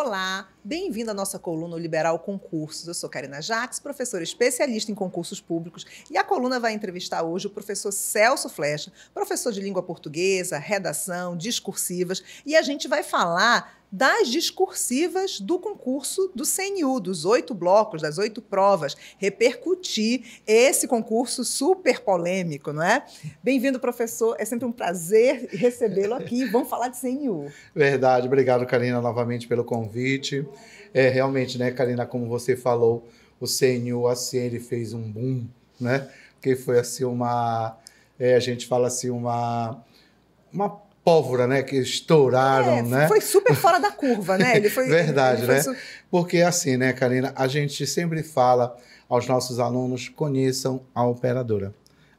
Olá, bem-vindo à nossa coluna Liberal Concursos. Eu sou Karina Jaques, professora especialista em concursos públicos, e a coluna vai entrevistar hoje o professor Celso Flecha, professor de língua portuguesa, redação, discursivas, e a gente vai falar das discursivas do concurso do CNU, dos oito blocos, das oito provas, repercutir esse concurso super polêmico, não é? Bem-vindo, professor. É sempre um prazer recebê-lo aqui. Vamos falar de CNU. Verdade. Obrigado, Karina, novamente pelo convite. É, realmente, né, Karina, como você falou, o CNU, assim, ele fez um boom, né? Que foi, assim, uma... É, a gente fala, assim, uma... Uma pólvora, né? Que estouraram, é, né? Foi super fora da curva, né? Ele foi, Verdade, ele foi né? Su... Porque é assim, né, Karina, a gente sempre fala aos nossos alunos, conheçam a operadora.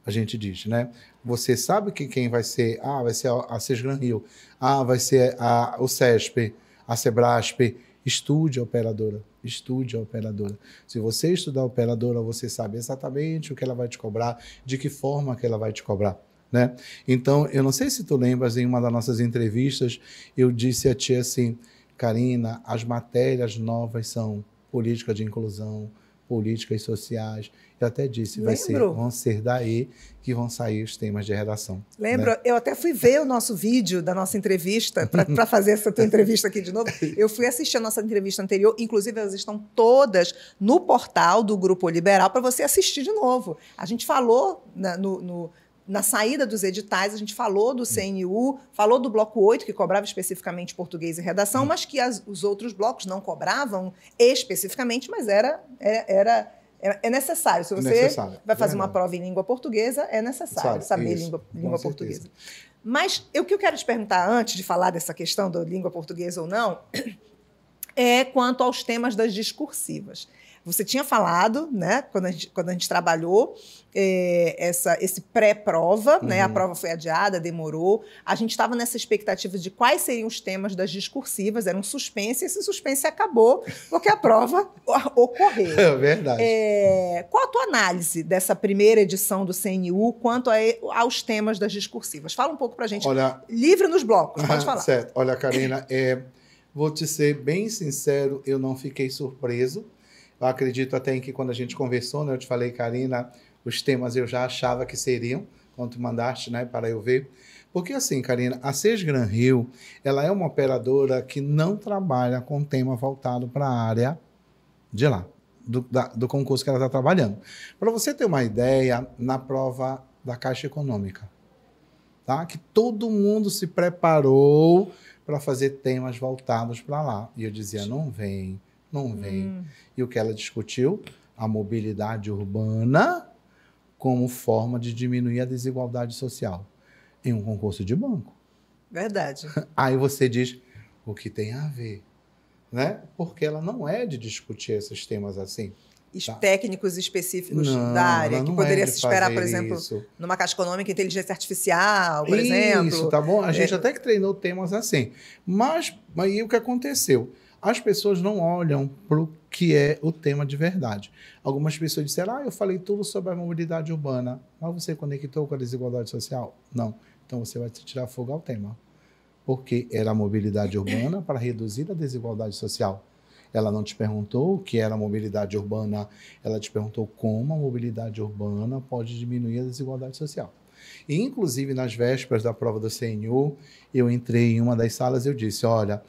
A gente diz, né? Você sabe que quem vai ser? Ah, vai ser a, Cisgran Rio. Ah, vai ser a, o CESP, a Sebrasp. Estude a operadora. Estude a operadora. Se você estudar a operadora, você sabe exatamente o que ela vai te cobrar, de que forma que ela vai te cobrar. Né? Então, eu não sei se tu lembras, em uma das nossas entrevistas, eu disse a ti assim, Karina, as matérias novas são política de inclusão, políticas sociais. Eu até disse, vai ser, vão ser daí que vão sair os temas de redação. Lembro, né? eu até fui ver o nosso vídeo da nossa entrevista, para fazer essa tua entrevista aqui de novo. Eu fui assistir a nossa entrevista anterior, inclusive elas estão todas no portal do Grupo Liberal para você assistir de novo. A gente falou na, né, no, no na saída dos editais, a gente falou do hum. CNU, falou do Bloco 8, que cobrava especificamente português e redação, hum. mas que as, os outros blocos não cobravam especificamente, mas era, é, era, era é, é necessário. Se é você necessário. vai fazer uma prova em língua portuguesa, é necessário, saber Isso. língua, língua portuguesa. Mas o que eu quero te perguntar antes de falar dessa questão da língua portuguesa ou não é quanto aos temas das discursivas. Você tinha falado, né, quando a gente, quando a gente trabalhou é, essa, esse pré-prova, uhum. né, a uhum. prova foi adiada, demorou. A gente estava nessa expectativa de quais seriam os temas das discursivas, era um suspense, e esse suspense acabou porque a prova ocorreu. É verdade. É, qual a tua análise dessa primeira edição do CNU quanto a, aos temas das discursivas? Fala um pouco a gente. Olha, Livre nos blocos, pode falar. certo. Olha, Karina, é, vou te ser bem sincero, eu não fiquei surpreso eu acredito até em que quando a gente conversou, né, eu te falei, Karina, os temas eu já achava que seriam, quando tu mandaste né, para eu ver. Porque assim, Karina, a Seis Gran Rio, ela é uma operadora que não trabalha com tema voltado para a área de lá, do, da, do concurso que ela está trabalhando. Para você ter uma ideia, na prova da Caixa Econômica, tá? que todo mundo se preparou para fazer temas voltados para lá. E eu dizia, não vem, não vem. Hum. E o que ela discutiu? A mobilidade urbana como forma de diminuir a desigualdade social em um concurso de banco. Verdade. Aí você diz o que tem a ver, né? Porque ela não é de discutir esses temas assim. Tá? Técnicos específicos não, da área, que poderia é se esperar, por exemplo, isso. numa caixa econômica, inteligência artificial, por isso, exemplo. Isso, tá bom? A gente é. até que treinou temas assim. Mas aí o que aconteceu? as pessoas não olham para o que é o tema de verdade. Algumas pessoas disseram, ah, eu falei tudo sobre a mobilidade urbana, mas você conectou com a desigualdade social? Não. Então você vai tirar fogo ao tema. Porque era a mobilidade urbana para reduzir a desigualdade social. Ela não te perguntou o que era a mobilidade urbana, ela te perguntou como a mobilidade urbana pode diminuir a desigualdade social. E, inclusive, nas vésperas da prova do CNU, eu entrei em uma das salas e eu disse, olha,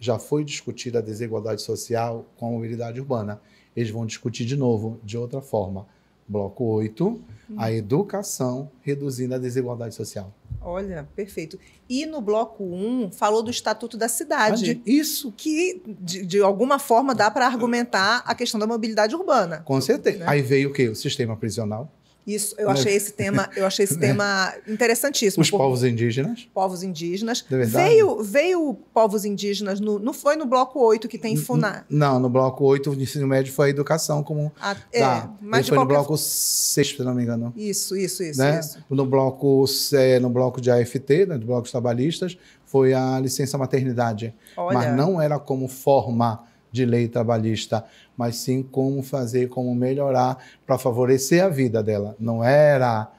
já foi discutida a desigualdade social com a mobilidade urbana. Eles vão discutir de novo, de outra forma. Bloco 8, a educação reduzindo a desigualdade social. Olha, perfeito. E no bloco 1, falou do Estatuto da Cidade. isso. Que, de, de, alguma forma, dá para argumentar a questão da mobilidade urbana. Com certeza. Né? Aí veio o quê? O sistema prisional. Isso, eu né? achei esse tema, eu achei esse é. tema interessantíssimo. Os povos indígenas. Povos indígenas. veio, veio povos indígenas, no, não foi no bloco 8 que tem FUNA. Não, no bloco 8 o ensino médio foi a educação como. Ah, é, tá. mas foi no bloco 6, se não me engano. Isso, isso, isso. Né? isso. No, bloco, é, no bloco de AFT, né, do bloco trabalhistas, foi a licença maternidade. Olha. Mas não era como formar de lei trabalhista, mas sim como fazer, como melhorar para favorecer a vida dela. Não era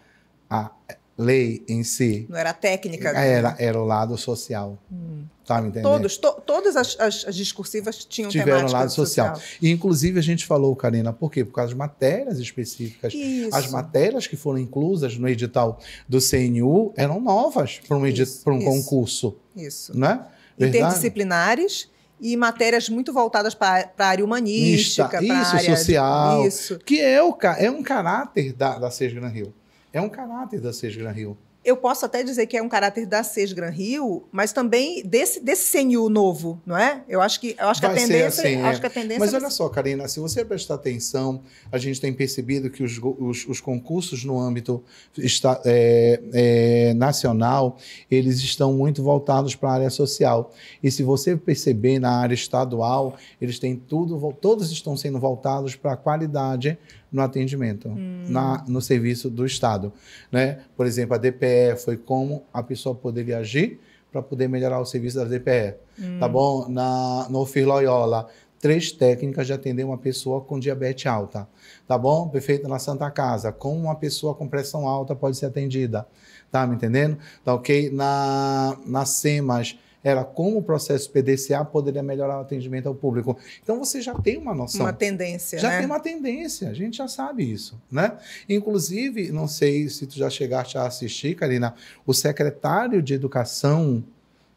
a lei em si. Não era a técnica. Era, era o lado social. Hum. Tá me entendendo? Todos, to, todas as, as, as, discursivas tinham Tiveram o lado social. social. E, inclusive, a gente falou, Karina, por quê? Por causa de matérias específicas. Isso. As matérias que foram inclusas no edital do CNU eram novas para um, edit, isso, para um isso, concurso. Isso. Né? Verdade? Interdisciplinares e matérias muito voltadas para a área humanística, para a área social, de, isso. que é, o, é um caráter da, da Seja Gran Rio. É um caráter da Seja Gran Rio eu posso até dizer que é um caráter da SES Gran Rio, mas também desse, desse CNU novo, não é? Eu acho que, eu acho que, a, tendência, assim, acho é. que a tendência. Mas olha ser... só, Karina, se você prestar atenção, a gente tem percebido que os, os, os concursos no âmbito está, é, é, nacional eles estão muito voltados para a área social. E se você perceber na área estadual, eles têm tudo, todos estão sendo voltados para a qualidade no atendimento, hum. na, no serviço do Estado. Né? Por exemplo, a DPE foi como a pessoa poderia agir para poder melhorar o serviço da DPE. Hum. Tá bom? Na, no Ofir Loyola, três técnicas de atender uma pessoa com diabetes alta. Tá bom? Perfeito na Santa Casa. Como uma pessoa com pressão alta pode ser atendida. Tá me entendendo? Tá ok? Na, na SEMAS era como o processo PDCA poderia melhorar o atendimento ao público. Então você já tem uma noção. Uma tendência. Já né? tem uma tendência, a gente já sabe isso. Né? Inclusive, não sei se tu já chegaste a assistir, Karina, o secretário de Educação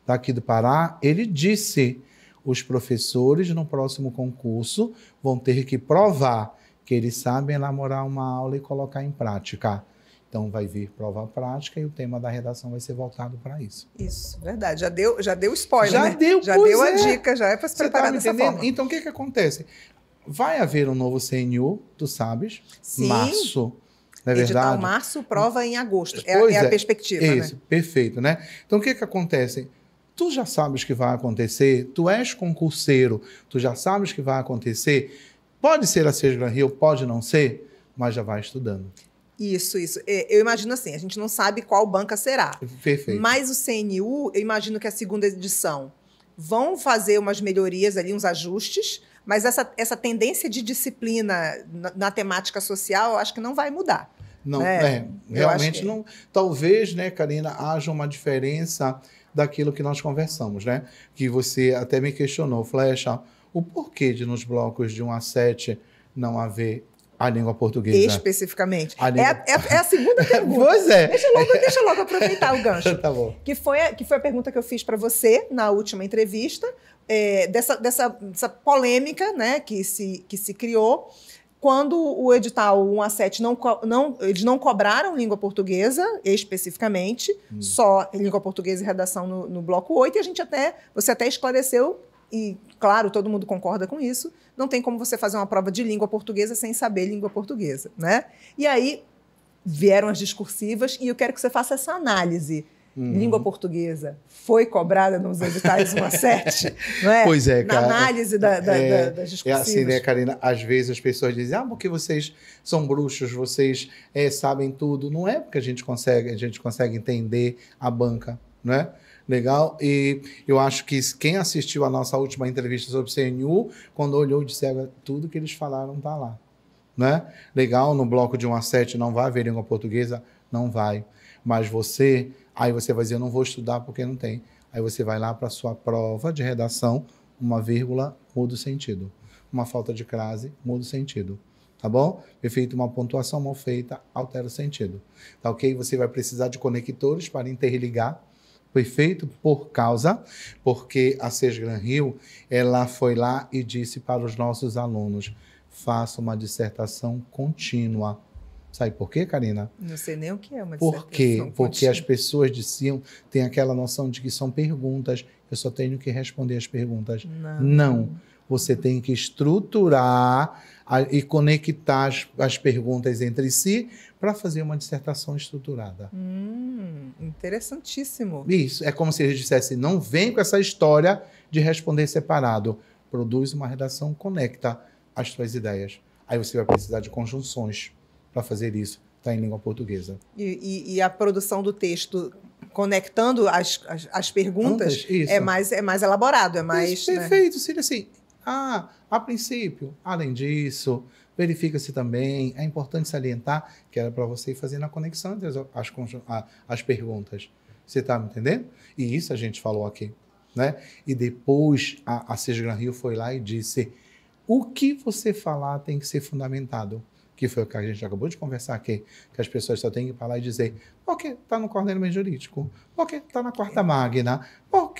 daqui do Pará, ele disse: os professores no próximo concurso vão ter que provar que eles sabem elaborar uma aula e colocar em prática. Então vai vir prova prática e o tema da redação vai ser voltado para isso. Isso, verdade. Já deu, já deu spoiler, já né? Deu, já deu a é. dica, já é para se tá preparar tá dessa forma. Então o que que acontece? Vai haver um novo CNU, tu sabes? Sim. Março. Não é Edital verdade? março, prova em agosto. É, é, a é. perspectiva, né? Isso, né? perfeito, né? Então o que que acontece? Tu já sabes que vai acontecer, tu és concurseiro, tu já sabes que vai acontecer. Pode ser a Seis Rio, pode não ser, mas já vai estudando. Isso, isso. É, eu imagino assim, a gente não sabe qual banca será. Perfeito. Mas o CNU, eu imagino que é a segunda edição vão fazer umas melhorias ali, uns ajustes, mas essa, essa tendência de disciplina na, na temática social, eu acho que não vai mudar. Não, né? é, realmente que... É. não. Talvez, né, Karina, haja uma diferença daquilo que nós conversamos, né? Que você até me questionou, Flecha, o porquê de nos blocos de 1 a 7 não haver a língua portuguesa. Especificamente. A língua... é, é, é, a segunda pergunta. pois é. Deixa logo, deixa logo aproveitar o gancho. tá bom. Que foi, a, que foi a pergunta que eu fiz para você na última entrevista, é, dessa, dessa, dessa polêmica né, que, se, que se criou quando o edital 1 a 7 não, não, eles não cobraram língua portuguesa especificamente, hum. só língua portuguesa e redação no, no bloco 8, e a gente até, você até esclareceu e claro, todo mundo concorda com isso, não tem como você fazer uma prova de língua portuguesa sem saber língua portuguesa, né? E aí vieram as discursivas e eu quero que você faça essa análise. Uhum. Língua portuguesa foi cobrada nos editais 1 a 7, não é? Pois é, cara. Na análise da, da, é, da, das discursivas. É assim, né, Karina? Às vezes as pessoas dizem, ah, porque vocês são bruxos, vocês é, sabem tudo. Não é porque a gente consegue, a gente consegue entender a banca, não é? Legal? E eu acho que quem assistiu a nossa última entrevista sobre CNU, quando olhou de cego, é tudo que eles falaram está lá. Né? Legal, no bloco de 1 a 7 não vai haver língua portuguesa? Não vai. Mas você, aí você vai dizer, eu não vou estudar porque não tem. Aí você vai lá para a sua prova de redação, uma vírgula muda o sentido. Uma falta de crase muda o sentido tá bom? Perfeito, uma pontuação mal feita altera o sentido, tá ok? Você vai precisar de conectores para interligar foi feito por causa, porque a Seis Gran Rio, ela foi lá e disse para os nossos alunos, faça uma dissertação contínua. Sabe por quê, Karina? Não sei nem o que é uma por quê? Contínua. Porque as pessoas diziam, tem aquela noção de que são perguntas, eu só tenho que responder as perguntas. Não. Não. Você tem que estruturar a, e conectar as, as, perguntas entre si para fazer uma dissertação estruturada. Hum interessantíssimo. Isso, é como se ele dissesse: não vem com essa história de responder separado. Produz uma redação, conecta as suas ideias. Aí você vai precisar de conjunções para fazer isso. Está em língua portuguesa. E, e, e, a produção do texto conectando as, as, as perguntas Antes, é, mais, é mais elaborado, é mais. Isso, né? perfeito, seria assim. Ah, a princípio, além disso, verifica-se também, é importante salientar que era para você ir fazendo a conexão entre as, as, as perguntas. Você está me entendendo? E isso a gente falou aqui. Né? E depois a, a Sérgio Gran Rio foi lá e disse: o que você falar tem que ser fundamentado que foi o que a gente acabou de conversar aqui, que as pessoas só têm que falar e dizer por que está no coordenamento jurídico, que está na quarta magna, por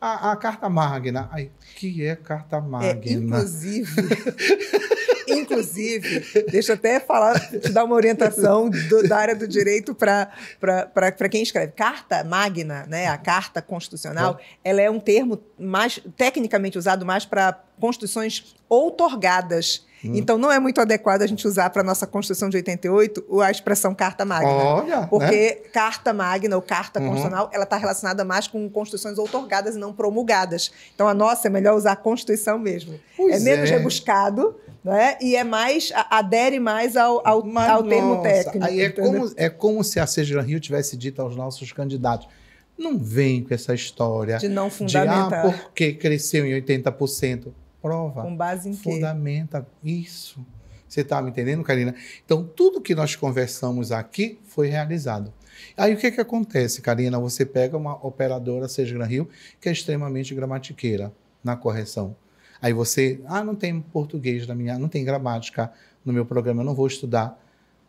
a, a carta magna. Aí, que é carta é, magna? É, inclusive. Inclusive, deixa eu até falar, te dar uma orientação do, da área do direito para quem escreve. Carta magna, né, a carta constitucional, é. ela é um termo mais tecnicamente usado mais para constituições outorgadas. Hum. Então, não é muito adequado a gente usar para a nossa Constituição de 88 a expressão carta magna. Olha, né? porque né? carta magna ou carta uhum. constitucional, ela está relacionada mais com constituições outorgadas e não promulgadas. Então, a nossa é melhor usar a Constituição mesmo. Pois é menos é. rebuscado, né? E é mais, adere mais ao, ao, termo técnico. É como, é como se a Seja Rio tivesse dito aos nossos candidatos. Não vem com essa história de não fundamentar. De, ah, porque cresceu em 80%. Prova. Com base em quê? Fundamenta isso. Você está me entendendo, Karina? Então, tudo que nós conversamos aqui foi realizado. Aí o que, é que acontece, Karina? Você pega uma operadora, seja Gran Rio, que é extremamente gramatiqueira na correção. Aí você, ah, não tem português na minha, não tem gramática no meu programa, eu não vou estudar.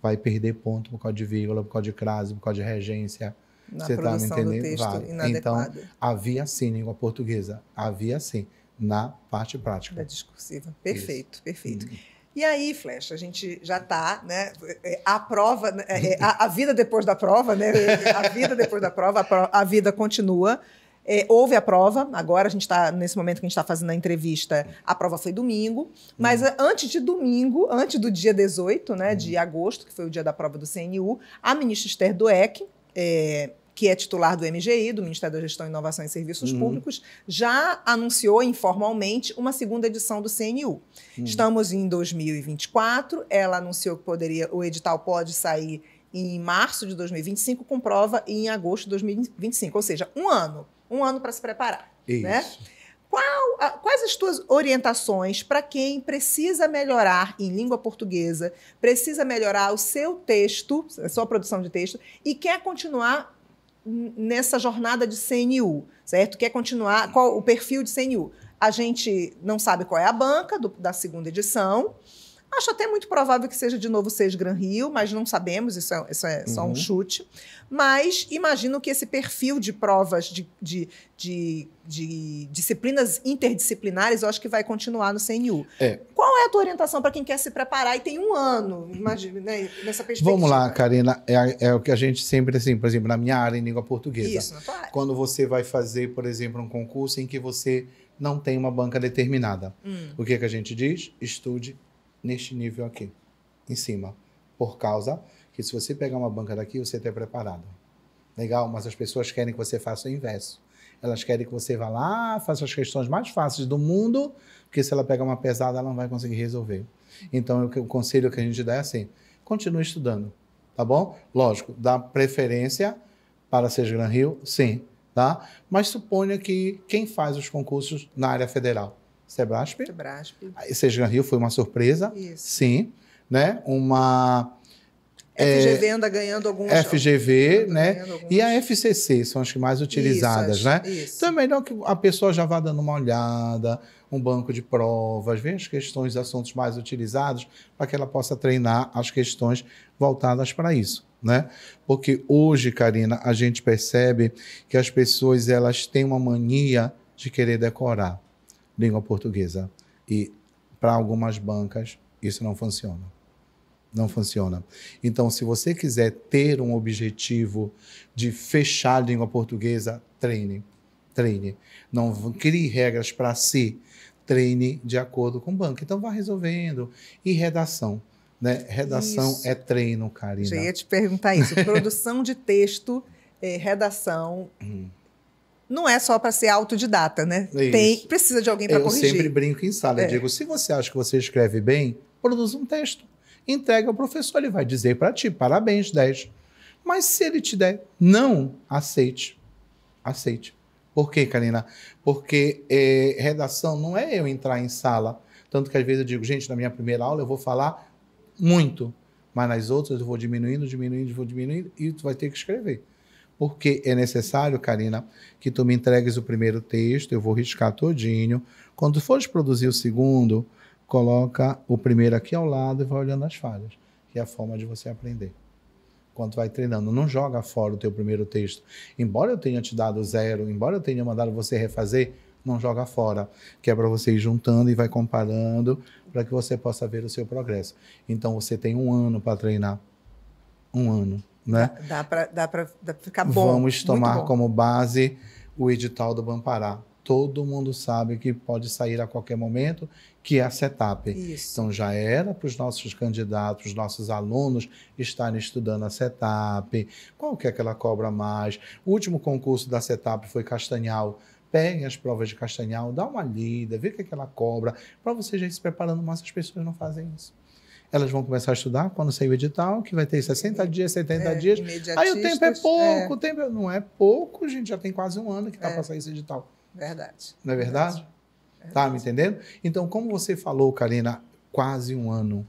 Vai perder ponto por causa de vírgula, por causa de crase, por causa de regência. Na você está me entendendo? Vale. Então, havia sim língua portuguesa, havia sim na parte prática. Da discursiva. Perfeito, Isso. perfeito. Hum. E aí, Flecha, a gente já está, né? É, é, a prova, né, é, a, a, vida depois da prova, né? A vida depois da prova, a, prova, a vida continua. É, houve a prova, agora a gente está, nesse momento que a gente está fazendo a entrevista, a prova foi domingo, mas uhum. antes de domingo, antes do dia 18 né, uhum. de agosto, que foi o dia da prova do CNU, a ministra Esther Dueck, é, que é titular do MGI, do Ministério da Gestão, Inovação e Serviços uhum. Públicos, já anunciou informalmente uma segunda edição do CNU. Uhum. Estamos em 2024, ela anunciou que poderia, o edital pode sair em março de 2025, com prova em agosto de 2025, ou seja, um ano um ano para se preparar. Né? Isso. Né? Qual, a, quais as tuas orientações para quem precisa melhorar em língua portuguesa, precisa melhorar o seu texto, a sua produção de texto, e quer continuar nessa jornada de CNU, certo? Quer continuar qual o perfil de CNU? A gente não sabe qual é a banca do, da segunda edição. Acho até muito provável que seja de novo seis Gran Rio, mas não sabemos, isso é, isso é só um uhum. chute. Mas imagino que esse perfil de provas de, de, de, de disciplinas interdisciplinares, eu acho que vai continuar no CNU. É. Qual é a tua orientação para quem quer se preparar e tem um ano, né, nessa perspectiva? Vamos lá, Karina, é, é, o que a gente sempre, assim, por exemplo, na minha área em língua portuguesa. Isso, na tua área. Quando você vai fazer, por exemplo, um concurso em que você não tem uma banca determinada. Hum. O que, é que a gente diz? Estude neste nível aqui, em cima. Por causa que se você pegar uma banca daqui, você está preparado. Legal, mas as pessoas querem que você faça o inverso. Elas querem que você vá lá, faça as questões mais fáceis do mundo, porque se ela pegar uma pesada, ela não vai conseguir resolver. Então, o conselho que a gente dá é assim: continue estudando, tá bom? Lógico, dá preferência para ser Gran Rio, sim, tá? Mas suponha que quem faz os concursos na área federal, Sebrasp. Sebrasp. Seja Rio foi uma surpresa. Isso. Sim. Né? Uma. FGV é, anda ganhando alguns. FGV, né? E a FCC são as que mais utilizadas, isso, né? Isso. Então é melhor que a pessoa já vá dando uma olhada, um banco de provas, ver as questões, assuntos mais utilizados, para que ela possa treinar as questões voltadas para isso, né? Porque hoje, Karina, a gente percebe que as pessoas elas têm uma mania de querer decorar língua portuguesa. E para algumas bancas, isso não funciona. Não funciona. Então, se você quiser ter um objetivo de fechar a língua portuguesa, treine. Treine. Não crie regras para si. Treine de acordo com o banco. Então, vá resolvendo. E redação. Né? Redação isso. é treino, Karina. Eu ia te perguntar isso. Produção de texto, é, redação. Hum não é só para ser autodidata, né? Isso. Tem, precisa de alguém para corrigir. Eu sempre brinco em sala, é. eu digo, se você acha que você escreve bem, produza um texto, entrega ao professor, ele vai dizer para ti, parabéns, 10. Mas se ele te der não, aceite. Aceite. Por quê, Karina? Porque é, redação não é eu entrar em sala, tanto que às vezes eu digo, gente, na minha primeira aula eu vou falar muito, mas nas outras eu vou diminuindo, diminuindo, vou diminuindo e tu vai ter que escrever porque é necessário, Karina, que tu me entregues o primeiro texto, eu vou riscar todinho. Quando fores produzir o segundo, coloca o primeiro aqui ao lado e vai olhando as falhas, que é a forma de você aprender. Quando vai treinando, não joga fora o teu primeiro texto. Embora eu tenha te dado zero, embora eu tenha mandado você refazer, não joga fora, que é para você ir juntando e vai comparando para que você possa ver o seu progresso. Então você tem um ano para treinar, um ano né? Dá para ficar bom. Vamos tomar bom. como base o edital do Bampará. Todo mundo sabe que pode sair a qualquer momento, que é a setup. Isso. Então já era para os nossos candidatos, os nossos alunos estarem estudando a setup. qual que é que ela cobra mais. O último concurso da setup foi Castanhal peguem as provas de castanhal, dá uma lida, vê o que, é que ela cobra, para você já ir se preparando, mas as pessoas não fazem isso. Elas vão começar a estudar quando sair o edital, que vai ter 60 é, dias, 70 é, dias. Aí o tempo é, é. pouco, o tempo é, não é pouco, gente já tem quase um ano que está é. para sair esse edital. Verdade. Não é verdade? verdade? verdade? Tá me entendendo? Então, como você falou, Karina, quase um ano,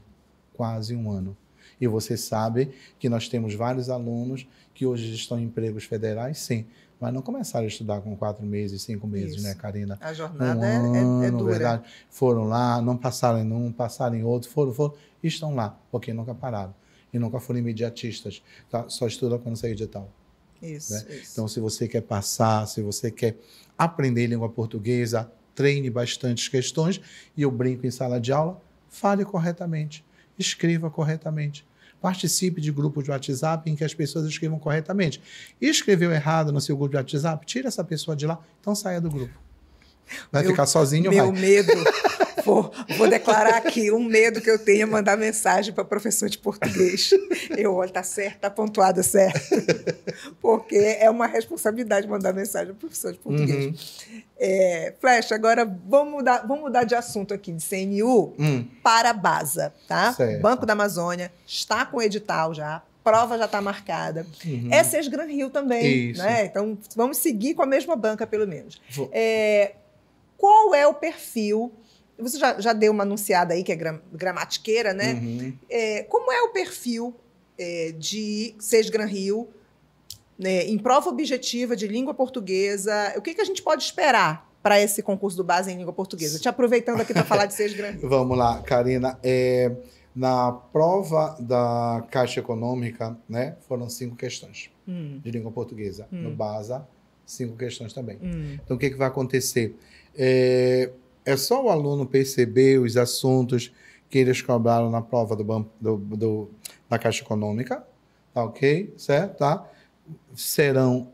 quase um ano. E você sabe que nós temos vários alunos que hoje estão em empregos federais, sim, mas não começaram a estudar com quatro meses, cinco meses, né, Isso. né, Karina? A jornada um é, é, é ano, é, dura. Verdade. Foram lá, não passaram em um, passaram em outro, foram, foram, estão lá, porque nunca pararam. E nunca foram imediatistas. Tá? Só estuda quando sair de tal. Isso, né? isso, Então, se você quer passar, se você quer aprender língua portuguesa, treine bastantes questões. E eu brinco em sala de aula, fale corretamente escreva corretamente. Participe de grupos de WhatsApp em que as pessoas escrevam corretamente. Escreveu errado no seu grupo de WhatsApp, tira essa pessoa de lá, então saia do grupo. Vai meu, ficar sozinho? Meu vai. medo. Vou, vou declarar aqui um medo que eu tenho é mandar mensagem para professor de português. Eu olho, tá certo, tá pontuada certo. Porque é uma responsabilidade mandar mensagem para professor de português. Uhum. É, Flecha, agora vamos mudar, vamos mudar de assunto aqui, de CNU hum. para BASA, tá? Certo. Banco da Amazônia está com edital já, prova já está marcada. Uhum. Essa é Gran Rio também, Isso. né? Então vamos seguir com a mesma banca pelo menos. É, qual é o perfil você já, já deu uma anunciada aí que é gram, gramatiqueira, né? Uhum. É, como é o perfil é, de Seis Gran Rio né, em prova objetiva de língua portuguesa? O que, que a gente pode esperar para esse concurso do Base em Língua Portuguesa? Te aproveitando aqui para falar de Seis Gran Rio. Vamos lá, Karina. É, na prova da Caixa Econômica, né, foram cinco questões hum. de língua portuguesa. Hum. No BASA, cinco questões também. Hum. Então, o que, que vai acontecer? É, é só o aluno perceber os assuntos que eles cobraram na prova do, do, do da Caixa Econômica, tá ok? Certo? Tá? Serão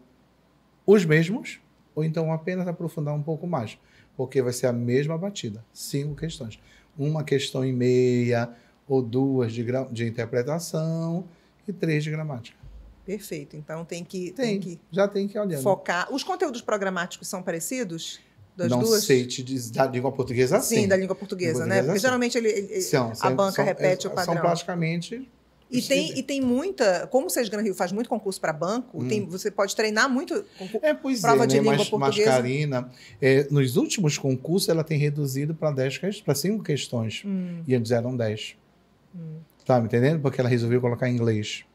os mesmos, ou então apenas aprofundar um pouco mais, porque vai ser a mesma batida, cinco questões. Uma questão e meia, ou duas de, de interpretação e três de gramática. Perfeito. Então tem que, tem, tem que já tem que olhar. Focar. Os conteúdos programáticos são parecidos? Das não duas? sei te dizer, da língua portuguesa, sim. Sim, da língua portuguesa, língua né? Porque sim. geralmente ele, ele são, a são, banca são, é, repete é, o padrão. São praticamente... E tem, e tem muita, como o Sérgio Gran Rio faz muito concurso para banco, hum. tem, você pode treinar muito é, pois prova é, de né? língua Mas, portuguesa. Mascarina, é, nos últimos concursos, ela tem reduzido para 10 para cinco questões. Hum. E antes eram dez. Hum. Tá me entendendo? Porque ela resolveu colocar em inglês.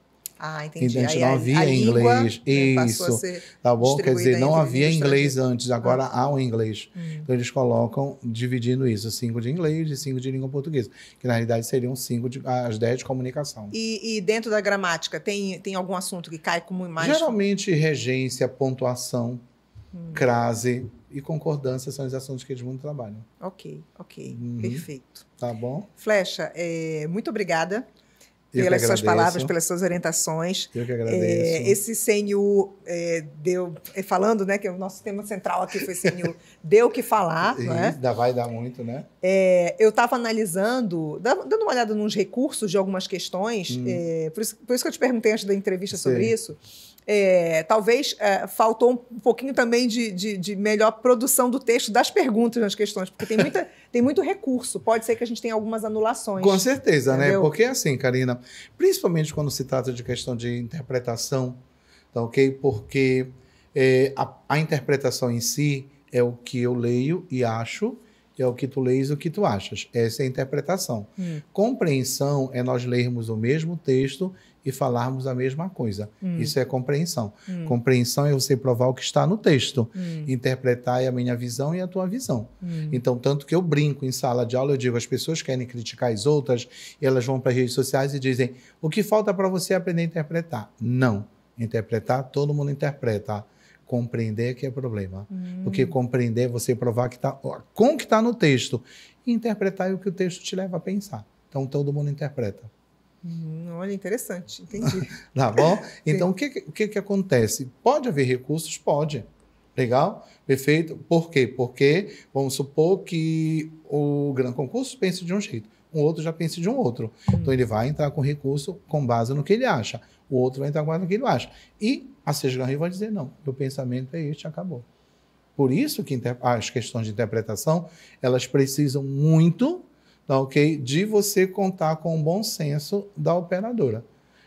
Ah, entendi. a gente não havia a inglês. Né, isso. Tá bom? Quer dizer, não havia inglês antes, agora ah. há o inglês. Hum. Então eles colocam dividindo isso, cinco de inglês e cinco de língua portuguesa, que na realidade seriam cinco de, as dez de comunicação. E, e, dentro da gramática, tem, tem algum assunto que cai como mais? Geralmente regência, pontuação, hum. crase, e concordância são os assuntos que eles muito trabalham. Ok, ok. Uhum. Perfeito. Tá bom? Flecha, é, muito obrigada. Eu pelas suas palavras, pelas suas orientações. Eu que é, agradeço. É, esse CNU é, deu, é, falando, né, que o nosso tema central aqui foi CNU, deu o que falar. né? Ainda vai dar muito, né? É, eu estava analisando, dando uma olhada nos recursos de algumas questões, hum. É, por, isso, por, isso, que eu te perguntei antes da entrevista sobre isso é, talvez é, faltou um pouquinho também de, de, de, melhor produção do texto, das perguntas nas questões, porque tem, muita, tem muito recurso. Pode ser que a gente tenha algumas anulações. Com certeza, né? entendeu? né? Porque é assim, Karina, principalmente quando se trata de questão de interpretação, tá ok? Porque é, a, a interpretação em si é o que eu leio e acho é o que tu leis e o que tu achas. Essa é a interpretação. Hum. Compreensão é nós lermos o mesmo texto e falarmos a mesma coisa. Hum. Isso é compreensão. Hum. Compreensão é você provar o que está no texto, hum. interpretar é a minha visão e a tua visão. Hum. Então, tanto que eu brinco em sala de aula, eu digo, as pessoas querem criticar as outras, elas vão para as redes sociais e dizem: "O que falta para você aprender a interpretar?". Não. Interpretar, todo mundo interpreta compreender que é problema. Hum. Porque compreender é você provar que tá, com o que está no texto. E interpretar é o que o texto te leva a pensar. Então todo mundo interpreta. Hum, olha, interessante, entendi. tá bom? Então, o que, o que, que acontece? Pode haver recursos? Pode. Legal? Perfeito? Por quê? Porque vamos supor que o grande concurso pense de um jeito, um outro já pense de um outro. Hum. Então, ele vai entrar com recurso com base no que ele acha, o outro vai entrar com base no que ele acha. E a Sesgan vai dizer: não, meu pensamento é este, acabou. Por isso que as questões de interpretação elas precisam muito tá ok? De você contar com o bom senso da operadora.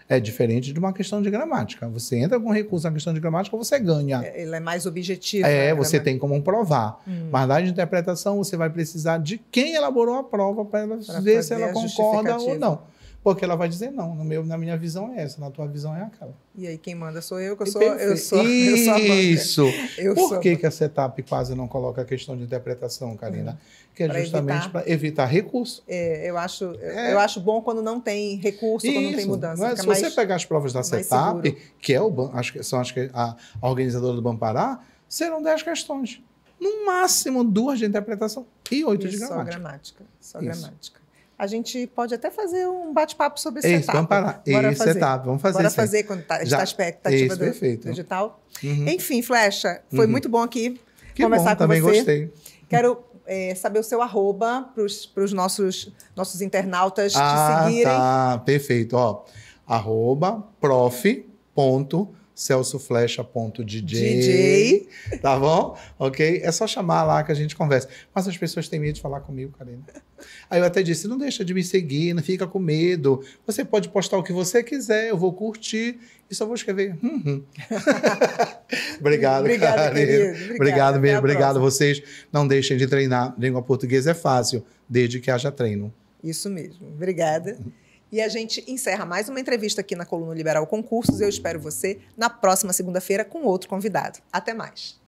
É diferente de uma questão de gramática. Você entra com recurso na questão de gramática, você ganha. É, ela é mais objetiva. É, né, você tem como provar. Hum. Mas na interpretação, você vai precisar de quem elaborou a prova para ver se ela concorda ou não. Porque ela vai dizer não, no meu, na minha visão é essa, na tua visão é aquela. E aí quem manda sou eu, que eu sou, eu sou, Isso. eu sou Isso. Por sou... que, que a setup quase não coloca a questão de interpretação, Karina? Uhum. Que é pra justamente para evitar recurso. É, eu acho, é. eu acho bom quando não tem recurso, Isso. quando não tem mudança. Mas é? se mais, você pegar as provas da setup, que é o acho que são acho que a, a organizadora do Bampará, serão 10 questões. No máximo duas de interpretação e oito de gramática. Só gramática. Só Isso. gramática a gente pode até fazer um bate-papo sobre esse isso, Vamos parar. Bora esse fazer. etapa, vamos fazer. Bora fazer quando tá, está a tá expectativa isso, do, perfeito. digital. Uhum. Enfim, Flecha, foi uhum. muito bom aqui que conversar bom, com também você. gostei. Quero é, saber o seu arroba para os nossos, nossos internautas ah, te seguirem. Ah, tá, perfeito. Ó, arroba prof. Ponto, celsoflecha.dj, DJ. tá bom? Ok? É só chamar lá que a gente conversa. Mas as pessoas têm medo de falar comigo, Karina. Aí eu até disse, não deixa de me seguir, não fica com medo. Você pode postar o que você quiser, eu vou curtir e só vou escrever. Hum, hum. obrigado, Obrigada, Karina. Querido. Obrigado mesmo, obrigado vocês. Não deixem de treinar. Língua portuguesa é fácil, desde que haja treino. Isso mesmo. Obrigada. E a gente encerra mais uma entrevista aqui na Coluna Liberal Concursos. Eu espero você na próxima segunda-feira com outro convidado. Até mais.